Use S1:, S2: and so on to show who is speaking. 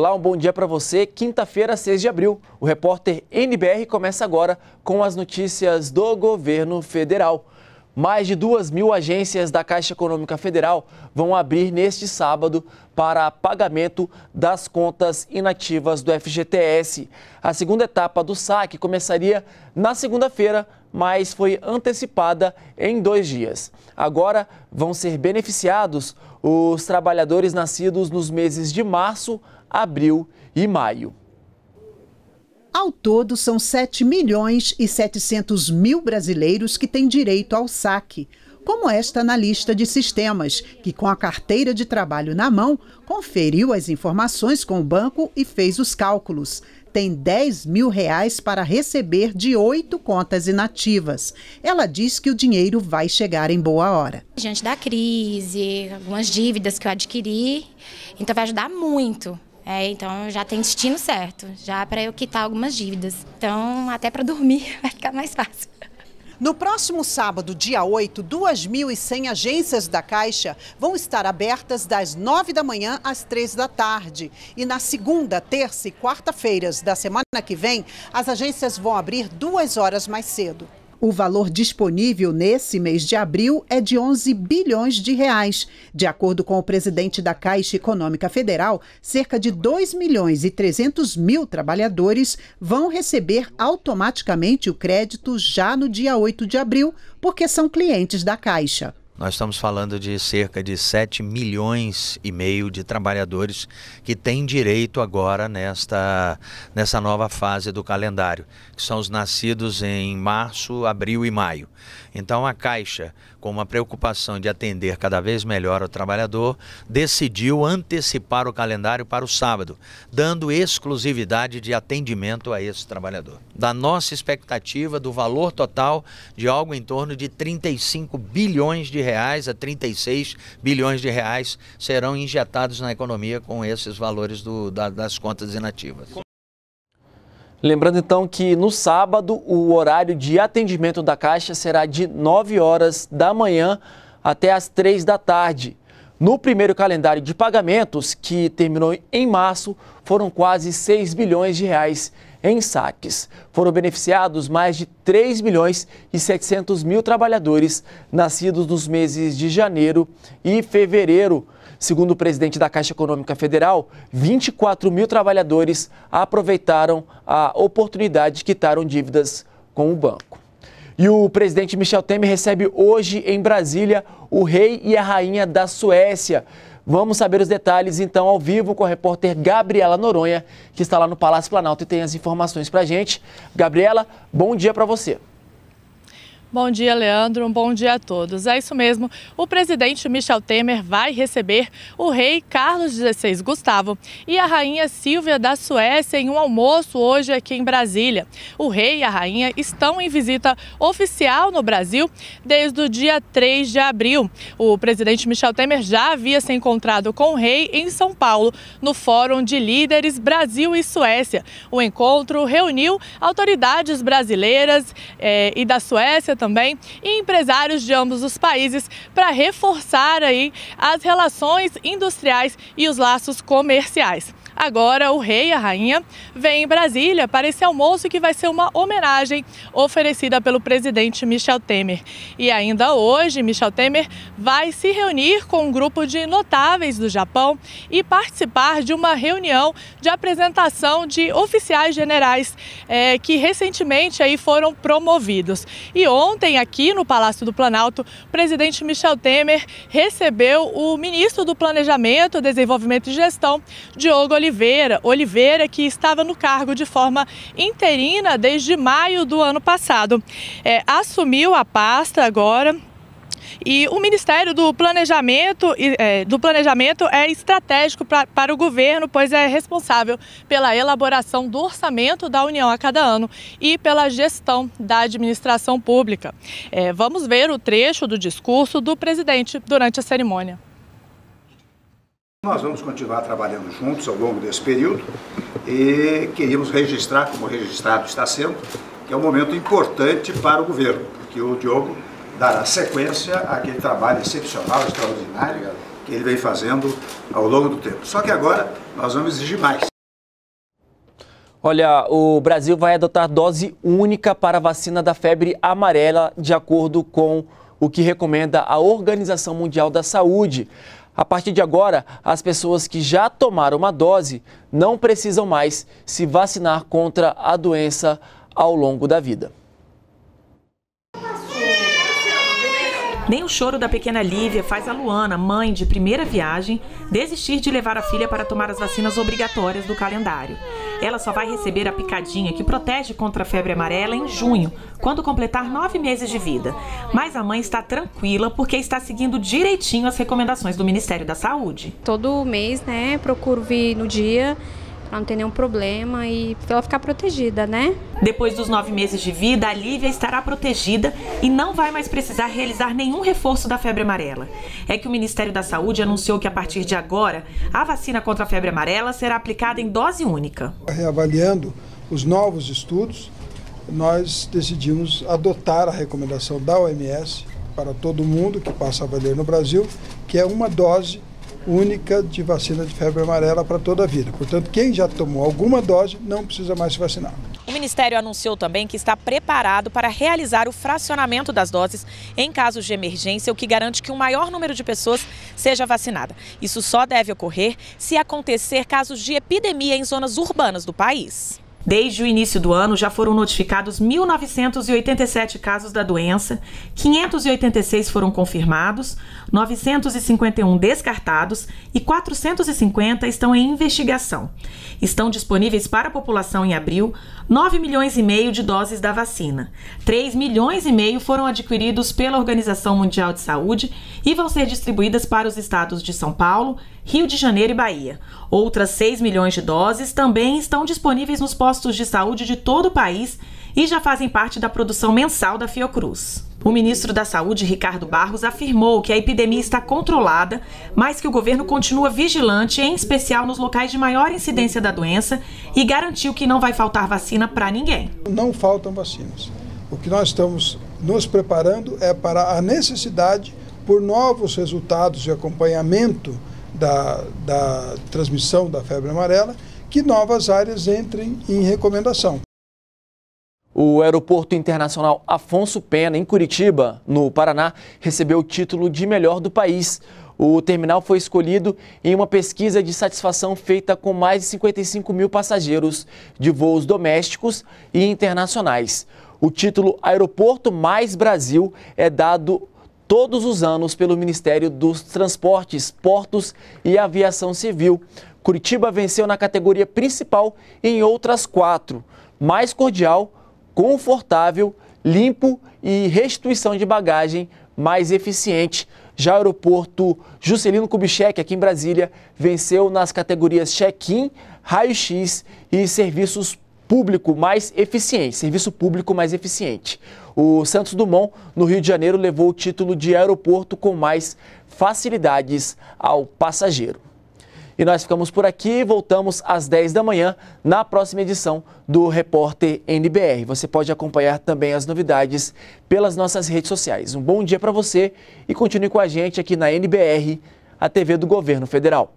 S1: Olá, um bom dia para você. Quinta-feira, 6 de abril. O repórter NBR começa agora com as notícias do governo federal. Mais de 2 mil agências da Caixa Econômica Federal vão abrir neste sábado para pagamento das contas inativas do FGTS. A segunda etapa do saque começaria na segunda-feira, mas foi antecipada em dois dias. Agora vão ser beneficiados os trabalhadores nascidos nos meses de março abril e maio.
S2: Ao todo, são 7 milhões e 700 mil brasileiros que têm direito ao saque, como esta analista de sistemas, que com a carteira de trabalho na mão, conferiu as informações com o banco e fez os cálculos. Tem 10 mil reais para receber de oito contas inativas. Ela diz que o dinheiro vai chegar em boa hora.
S3: Diante da crise, algumas dívidas que eu adquiri, então vai ajudar muito é, então já tem destino certo,
S2: já para eu quitar algumas dívidas. Então, até para dormir vai ficar mais fácil. No próximo sábado, dia 8, 2.100 agências da Caixa vão estar abertas das 9 da manhã às 3 da tarde. E na segunda, terça e quarta-feiras da semana que vem, as agências vão abrir duas horas mais cedo. O valor disponível nesse mês de abril é de 11 bilhões de reais. De acordo com o presidente da Caixa Econômica Federal, cerca de 2 milhões e 300 mil trabalhadores vão receber automaticamente o crédito já no dia 8 de abril, porque são clientes da Caixa.
S1: Nós estamos falando de cerca de 7 milhões e meio de trabalhadores que têm direito agora nesta, nessa nova fase do calendário, que são os nascidos em março, abril e maio. Então a Caixa, com uma preocupação de atender cada vez melhor o trabalhador, decidiu antecipar o calendário para o sábado, dando exclusividade de atendimento a esse trabalhador. Da nossa expectativa do valor total de algo em torno de 35 bilhões de reais reais a 36 bilhões de reais serão injetados na economia com esses valores do, da, das contas inativas. Lembrando então que no sábado o horário de atendimento da Caixa será de 9 horas da manhã até as 3 da tarde. No primeiro calendário de pagamentos, que terminou em março, foram quase 6 bilhões de reais em saques. Foram beneficiados mais de 3 milhões e 700 mil trabalhadores nascidos nos meses de janeiro e fevereiro. Segundo o presidente da Caixa Econômica Federal, 24 mil trabalhadores aproveitaram a oportunidade e quitaram dívidas com o banco. E o presidente Michel Temer recebe hoje em Brasília o rei e a rainha da Suécia. Vamos saber os detalhes então ao vivo com a repórter Gabriela Noronha, que está lá no Palácio Planalto e tem as informações para a gente. Gabriela, bom dia para você.
S3: Bom dia, Leandro. Um bom dia a todos. É isso mesmo. O presidente Michel Temer vai receber o rei Carlos XVI Gustavo e a rainha Silvia da Suécia em um almoço hoje aqui em Brasília. O rei e a rainha estão em visita oficial no Brasil desde o dia 3 de abril. O presidente Michel Temer já havia se encontrado com o rei em São Paulo, no Fórum de Líderes Brasil e Suécia. O encontro reuniu autoridades brasileiras eh, e da Suécia também e empresários de ambos os países para reforçar aí as relações industriais e os laços comerciais. Agora o rei e a rainha vêm em Brasília para esse almoço que vai ser uma homenagem oferecida pelo presidente Michel Temer. E ainda hoje, Michel Temer vai se reunir com um grupo de notáveis do Japão e participar de uma reunião de apresentação de oficiais generais é, que recentemente aí foram promovidos. E ontem, aqui no Palácio do Planalto, o presidente Michel Temer recebeu o ministro do Planejamento, Desenvolvimento e Gestão, Diogo Oliveira Oliveira, Oliveira, que estava no cargo de forma interina desde maio do ano passado. É, assumiu a pasta agora e o Ministério do Planejamento, é, do Planejamento é estratégico pra, para o governo, pois é responsável pela elaboração do orçamento da União a cada ano e pela gestão da administração pública. É, vamos ver o trecho do discurso do presidente durante a cerimônia.
S2: Nós vamos continuar trabalhando juntos ao longo desse período e queríamos registrar, como registrado está sendo, que é um momento importante para o governo, porque o Diogo dará sequência àquele trabalho excepcional, extraordinário que ele vem fazendo ao longo do tempo. Só que agora nós vamos exigir mais.
S1: Olha, o Brasil vai adotar dose única para a vacina da febre amarela, de acordo com o que recomenda a Organização Mundial da Saúde. A partir de agora, as pessoas que já tomaram uma dose não precisam mais se vacinar contra a doença ao longo da vida.
S4: Nem o choro da pequena Lívia faz a Luana, mãe de primeira viagem, desistir de levar a filha para tomar as vacinas obrigatórias do calendário. Ela só vai receber a picadinha que protege contra a febre amarela em junho, quando completar nove meses de vida. Mas a mãe está tranquila porque está seguindo direitinho as recomendações do Ministério da Saúde.
S3: Todo mês, né, procuro vir no dia para não ter nenhum problema e para ela ficar protegida, né?
S4: Depois dos nove meses de vida, a Lívia estará protegida e não vai mais precisar realizar nenhum reforço da febre amarela. É que o Ministério da Saúde anunciou que a partir de agora a vacina contra a febre amarela será aplicada em dose única.
S2: Reavaliando os novos estudos, nós decidimos adotar a recomendação da OMS para todo mundo que passa a valer no Brasil, que é uma dose única de vacina de febre amarela para toda a vida. Portanto, quem já tomou alguma dose não precisa mais se vacinar.
S4: O Ministério anunciou também que está preparado para realizar o fracionamento das doses em casos de emergência, o que garante que um maior número de pessoas seja vacinada. Isso só deve ocorrer se acontecer casos de epidemia em zonas urbanas do país. Desde o início do ano já foram notificados 1.987 casos da doença, 586 foram confirmados, 951 descartados e 450 estão em investigação. Estão disponíveis para a população em abril 9 milhões e meio de doses da vacina. 3 milhões e meio foram adquiridos pela Organização Mundial de Saúde e vão ser distribuídas para os estados de São Paulo, Rio de Janeiro e Bahia. Outras 6 milhões de doses também estão disponíveis nos postos postos de saúde de todo o país e já fazem parte da produção mensal da Fiocruz. O ministro da Saúde, Ricardo Barros, afirmou que a epidemia está controlada, mas que o governo continua vigilante, em especial nos locais de maior incidência da doença, e garantiu que não vai faltar vacina para ninguém.
S2: Não faltam vacinas. O que nós estamos nos preparando é para a necessidade por novos resultados e acompanhamento da, da transmissão da febre amarela que novas áreas entrem em recomendação.
S1: O Aeroporto Internacional Afonso Pena, em Curitiba, no Paraná, recebeu o título de melhor do país. O terminal foi escolhido em uma pesquisa de satisfação feita com mais de 55 mil passageiros de voos domésticos e internacionais. O título Aeroporto Mais Brasil é dado todos os anos pelo Ministério dos Transportes, Portos e Aviação Civil. Curitiba venceu na categoria principal e em outras quatro: mais cordial, confortável, limpo e restituição de bagagem mais eficiente. Já o aeroporto Juscelino Kubitschek, aqui em Brasília, venceu nas categorias check-in, raio-x e serviços público mais eficiente, serviço público mais eficiente. O Santos Dumont, no Rio de Janeiro, levou o título de aeroporto com mais facilidades ao passageiro. E nós ficamos por aqui, voltamos às 10 da manhã na próxima edição do Repórter NBR. Você pode acompanhar também as novidades pelas nossas redes sociais. Um bom dia para você e continue com a gente aqui na NBR, a TV do Governo Federal.